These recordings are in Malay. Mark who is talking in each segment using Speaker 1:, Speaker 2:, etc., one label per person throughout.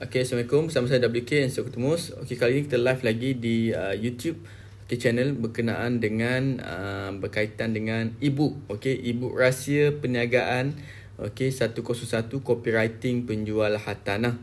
Speaker 1: Okay, Assalamualaikum. Bersama saya WK dan saya ketemu. Okay, kali ini kita live lagi di uh, YouTube okay, channel berkenaan dengan uh, berkaitan dengan e-book. Okay, e-book rahsia perniagaan. Okay, 101 copywriting penjual hartanah.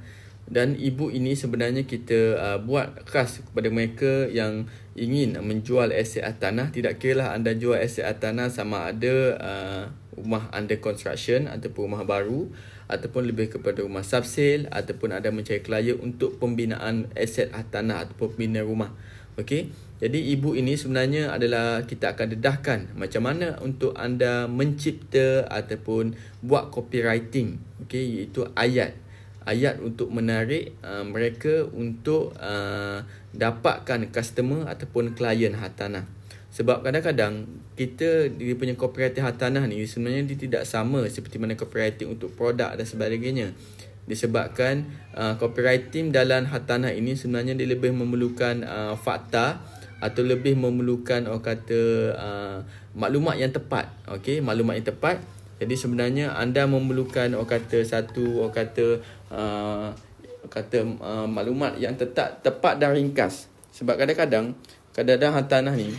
Speaker 1: Dan e-book ini sebenarnya kita uh, buat khas kepada mereka yang ingin menjual aset hartanah. Tidak kira lah anda jual aset hartanah sama ada uh, rumah under construction ataupun rumah baru. Uh, ataupun lebih kepada rumah subsale ataupun ada mencari klien untuk pembinaan aset hartanah ataupun pembinaan rumah. Okey. Jadi ibu ini sebenarnya adalah kita akan dedahkan macam mana untuk anda mencipta ataupun buat copywriting. Okey, iaitu ayat ayat untuk menarik uh, mereka untuk uh, dapatkan customer ataupun klien hartanah. Sebab kadang-kadang kita dia punya kooperatif hartanah ni sebenarnya dia tidak sama seperti mana kooperatif untuk produk dan sebagainya disebabkan uh, kooperatif dalam hartanah ini sebenarnya dia lebih memerlukan uh, fakta atau lebih memerlukan orang kata uh, maklumat yang tepat okey maklumat yang tepat jadi sebenarnya anda memerlukan orang kata satu orang kata uh, orang kata uh, maklumat yang tetap tepat dan ringkas sebab kadang-kadang kadang-kadang hartanah ni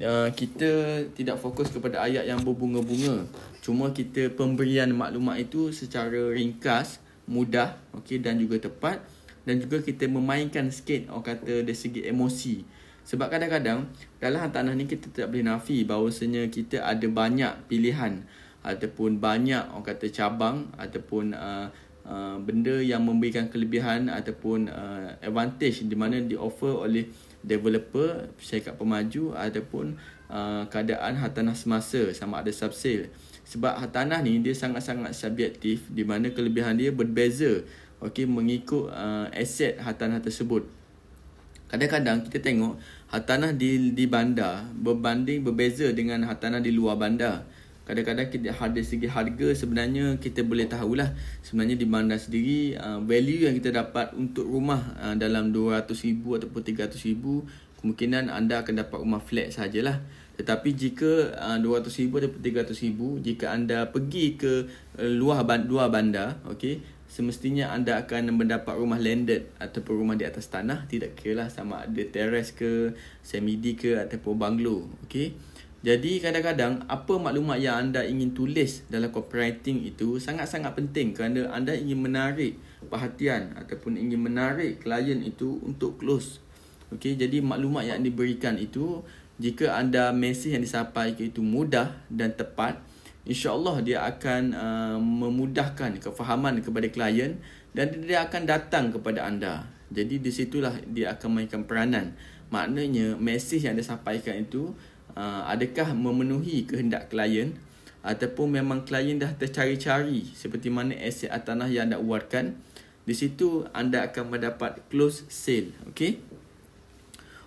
Speaker 1: Uh, kita tidak fokus kepada ayat yang berbunga-bunga. Cuma kita pemberian maklumat itu secara ringkas, mudah, okay dan juga tepat dan juga kita memainkan sikit orang kata dari segi emosi. Sebab kadang-kadang dalam hantaran ni kita tidak boleh nafi bahawasanya kita ada banyak pilihan ataupun banyak orang kata cabang ataupun uh, uh, benda yang memberikan kelebihan ataupun uh, advantage di mana di offer oleh developer, syarikat pemaju ataupun uh, keadaan hartanah semasa sama ada subsale. Sebab hartanah ni dia sangat-sangat subjektif di mana kelebihan dia berbeza okay, mengikut uh, aset hartanah tersebut. Kadang-kadang kita tengok hartanah di, di bandar berbanding berbeza dengan hartanah di luar bandar kadang-kadang kita harga segi harga sebenarnya kita boleh tahulah sebenarnya di bandar sendiri uh, value yang kita dapat untuk rumah uh, dalam 200,000 ataupun 300,000 kemungkinan anda akan dapat rumah flat sajalah tetapi jika uh, 200,000 ataupun 300,000 jika anda pergi ke uh, luar band- luar bandar okay semestinya anda akan mendapat rumah landed ataupun rumah di atas tanah tidak kira lah sama ada teres ke semidi ke ataupun banglo okay. Jadi kadang-kadang apa maklumat yang anda ingin tulis dalam copywriting itu sangat-sangat penting kerana anda ingin menarik perhatian ataupun ingin menarik klien itu untuk close. Okey, jadi maklumat yang diberikan itu jika anda mesej yang disampaikan itu mudah dan tepat, insya-Allah dia akan uh, memudahkan kefahaman kepada klien dan dia akan datang kepada anda. Jadi di situlah dia akan mainkan peranan. Maknanya mesej yang anda sampaikan itu Ah, adakah memenuhi kehendak klien ataupun memang klien dah tercari-cari seperti mana aset tanah yang anda uarkan di situ anda akan mendapat close sale okey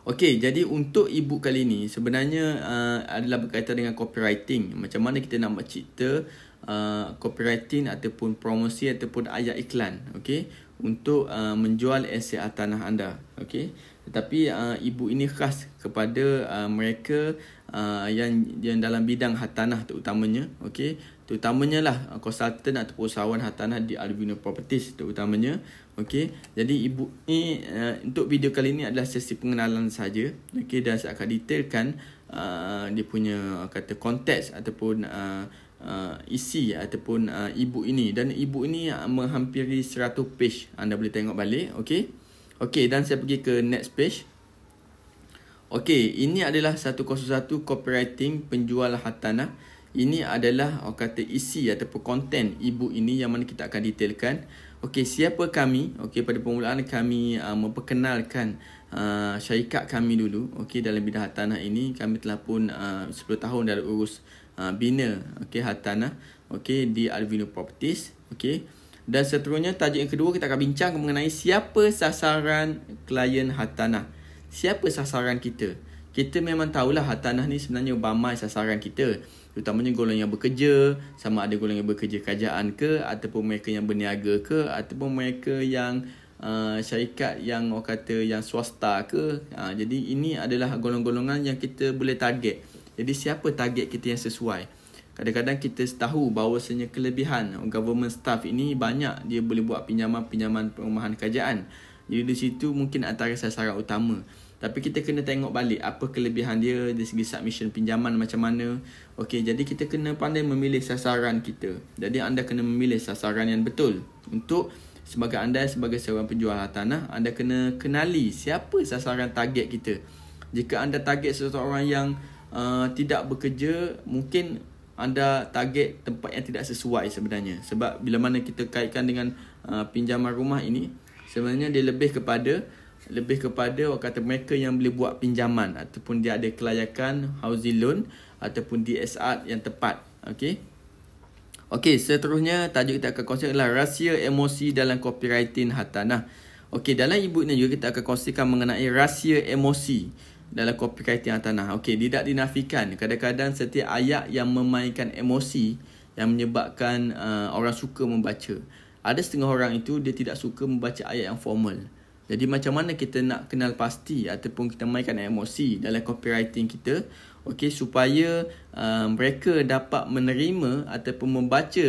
Speaker 1: okey jadi untuk ebook kali ini sebenarnya uh, adalah berkaitan dengan copywriting macam mana kita nak mencipta uh, copywriting ataupun promosi ataupun ayat iklan Okay untuk uh, menjual aset tanah anda okey tetapi uh, ibu ini khas kepada uh, mereka uh, yang yang dalam bidang hartanah terutamanya okey terutamanya lah uh, konsultan ataupun usahawan hartanah di Albino Properties terutamanya okey jadi ibu ini uh, untuk video kali ini adalah sesi pengenalan saja okey dan saya akan detailkan uh, dia punya uh, kata konteks ataupun uh, uh, isi ataupun uh, e ini dan e ini menghampiri 100 page anda boleh tengok balik okey okey dan saya pergi ke next page okey ini adalah 101 copywriting penjual hartanah ini adalah orang kata isi ataupun konten e-book ini yang mana kita akan detailkan okey siapa kami okey pada permulaan kami uh, memperkenalkan uh, syarikat kami dulu okey dalam bidang hartanah ini kami telah pun uh, 10 tahun dalam urus Ah, bina okey hartanah okey di Alvino Properties okey dan seterusnya tajuk yang kedua kita akan bincang mengenai siapa sasaran klien hartanah siapa sasaran kita kita memang tahulah hartanah ni sebenarnya ramai sasaran kita terutamanya golongan yang bekerja sama ada golongan yang bekerja kerajaan ke ataupun mereka yang berniaga ke ataupun mereka yang uh, syarikat yang orang kata yang swasta ke uh, jadi ini adalah golongan-golongan yang kita boleh target jadi siapa target kita yang sesuai? Kadang-kadang kita tahu bahawa sebenarnya kelebihan government staff ini banyak dia boleh buat pinjaman-pinjaman perumahan kerajaan. Jadi di situ mungkin antara sasaran utama. Tapi kita kena tengok balik apa kelebihan dia dari segi submission pinjaman macam mana. Okey, jadi kita kena pandai memilih sasaran kita. Jadi anda kena memilih sasaran yang betul untuk sebagai anda sebagai seorang penjual tanah. anda kena kenali siapa sasaran target kita. Jika anda target seseorang yang uh, tidak bekerja mungkin anda target tempat yang tidak sesuai sebenarnya sebab bila mana kita kaitkan dengan uh, pinjaman rumah ini sebenarnya dia lebih kepada lebih kepada orang kata mereka yang boleh buat pinjaman ataupun dia ada kelayakan housing loan ataupun DSR yang tepat okey okey seterusnya tajuk kita akan kongsikan adalah rahsia emosi dalam copywriting hartanah okey dalam ebook ni juga kita akan kongsikan mengenai rahsia emosi dalam kopi kaitan tanah. Okey, tidak dinafikan. Kadang-kadang setiap ayat yang memainkan emosi yang menyebabkan uh, orang suka membaca. Ada setengah orang itu dia tidak suka membaca ayat yang formal. Jadi macam mana kita nak kenal pasti ataupun kita mainkan emosi dalam copywriting kita okay, supaya uh, mereka dapat menerima ataupun membaca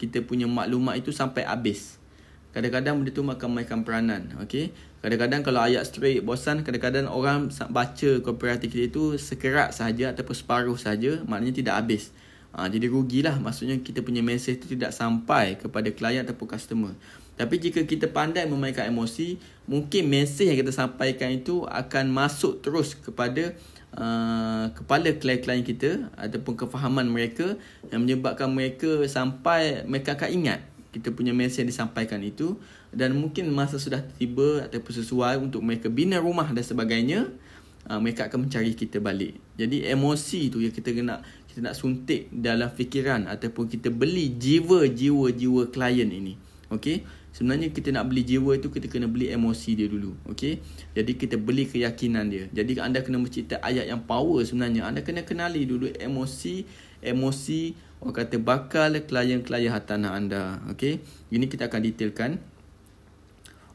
Speaker 1: kita punya maklumat itu sampai habis. Kadang-kadang benda tu makan mainkan peranan okay. Kadang-kadang kalau ayat straight bosan, kadang-kadang orang baca copywriting kita itu sekerat saja ataupun separuh saja, maknanya tidak habis. Ha, jadi rugilah maksudnya kita punya mesej itu tidak sampai kepada klien ataupun customer. Tapi jika kita pandai memainkan emosi, mungkin mesej yang kita sampaikan itu akan masuk terus kepada uh, kepala klien-klien kita ataupun kefahaman mereka yang menyebabkan mereka sampai mereka akan ingat kita punya mesej yang disampaikan itu dan mungkin masa sudah tiba ataupun sesuai untuk mereka bina rumah dan sebagainya uh, mereka akan mencari kita balik. Jadi emosi tu yang kita nak kita nak suntik dalam fikiran ataupun kita beli jiwa-jiwa-jiwa klien ini. Okey? Sebenarnya kita nak beli jiwa itu kita kena beli emosi dia dulu. Okey. Jadi kita beli keyakinan dia. Jadi anda kena mencipta ayat yang power sebenarnya. Anda kena kenali dulu emosi, emosi orang kata bakal klien-klien hartanah anda. Okey. Ini kita akan detailkan.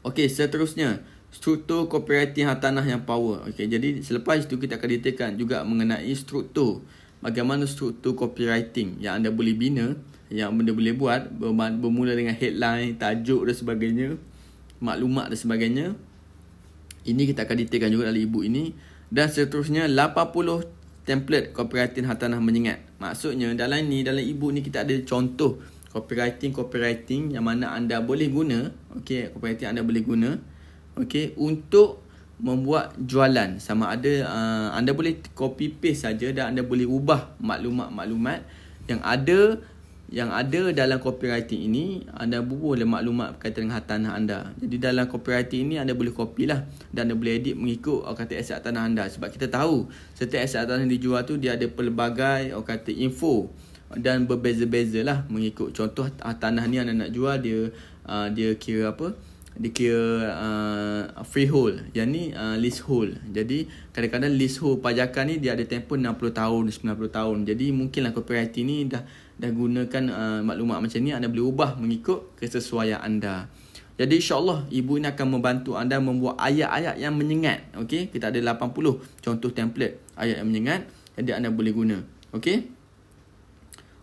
Speaker 1: Okey, seterusnya struktur kooperatif hartanah yang power. Okey. Jadi selepas itu kita akan detailkan juga mengenai struktur bagaimana struktur copywriting yang anda boleh bina, yang anda boleh buat bermula dengan headline, tajuk dan sebagainya, maklumat dan sebagainya. Ini kita akan detailkan juga dalam ebook ini dan seterusnya 80 template copywriting hartanah menyengat. Maksudnya dalam ni dalam ebook ni kita ada contoh copywriting copywriting yang mana anda boleh guna, okey, copywriting anda boleh guna. Okey, untuk membuat jualan sama ada uh, anda boleh copy paste saja dan anda boleh ubah maklumat-maklumat yang ada yang ada dalam copywriting ini anda boleh maklumat berkaitan dengan hartanah anda. Jadi dalam copywriting ini anda boleh copy lah dan anda boleh edit mengikut orang kata aset tanah anda sebab kita tahu setiap aset tanah yang dijual tu dia ada pelbagai orang kata info dan berbeza-bezalah mengikut contoh tanah ni anda nak jual dia uh, dia kira apa uh, dikira uh, freehold yang ni uh, leasehold jadi kadang-kadang leasehold pajakan ni dia ada tempoh 60 tahun 90 tahun jadi mungkinlah copyright ni dah dah gunakan uh, maklumat macam ni anda boleh ubah mengikut kesesuaian anda jadi insyaAllah ibu ini akan membantu anda membuat ayat-ayat yang menyengat. Okey, kita ada 80 contoh template ayat yang menyengat. Jadi anda boleh guna. Okey.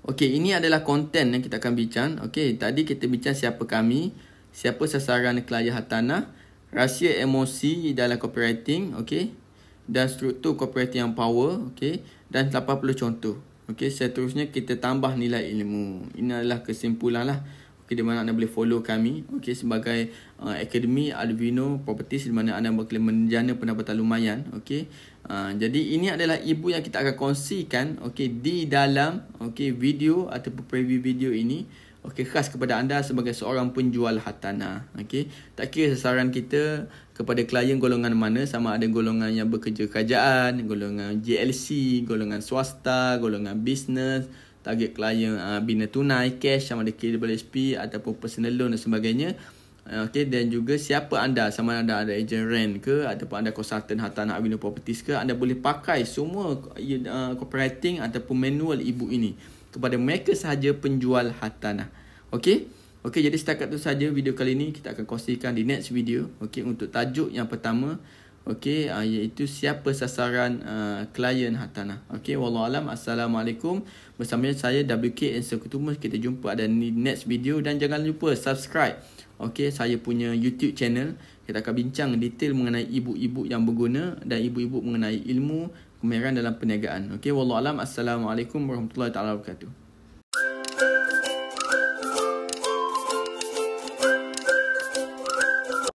Speaker 1: Okey, ini adalah konten yang kita akan bincang. Okey, tadi kita bincang siapa kami siapa sasaran kelayar hartanah, rahsia emosi dalam copywriting, okay, dan struktur copywriting yang power, okay, dan 80 contoh. okay. seterusnya kita tambah nilai ilmu. Ini adalah kesimpulan lah. okay. di mana anda boleh follow kami. okay, sebagai uh, Akademi Alvino Properties di mana anda boleh menjana pendapatan lumayan. okay. uh, jadi ini adalah ibu yang kita akan kongsikan. okay di dalam okay video atau preview video ini. Okey khas kepada anda sebagai seorang penjual hatana, okey. Tak kira sasaran kita kepada klien golongan mana, sama ada golongan yang bekerja kerajaan, golongan JLC, golongan swasta, golongan bisnes, target klien uh, bina tunai, cash, sama ada KWSP ataupun personal loan dan sebagainya. Eh, okay, dan juga siapa anda sama anda ada agent rent ke ataupun anda consultant hartanah Avenue Properties ke anda boleh pakai semua uh, copywriting ataupun manual ibu ini kepada mereka sahaja penjual harta nak. Okay? Okay, jadi setakat tu saja video kali ini kita akan kongsikan di next video. Okay, untuk tajuk yang pertama. Okay, uh, iaitu siapa sasaran uh, harta nak. Okay, wallahualam. Assalamualaikum. Bersama saya WK Ensel Ketumus. Kita jumpa ada di next video dan jangan lupa subscribe. Okey, saya punya YouTube channel. Kita akan bincang detail mengenai ibu-ibu yang berguna dan ibu-ibu mengenai ilmu kemahiran dalam perniagaan. Okey, wallahualam. Assalamualaikum warahmatullahi taala wabarakatuh.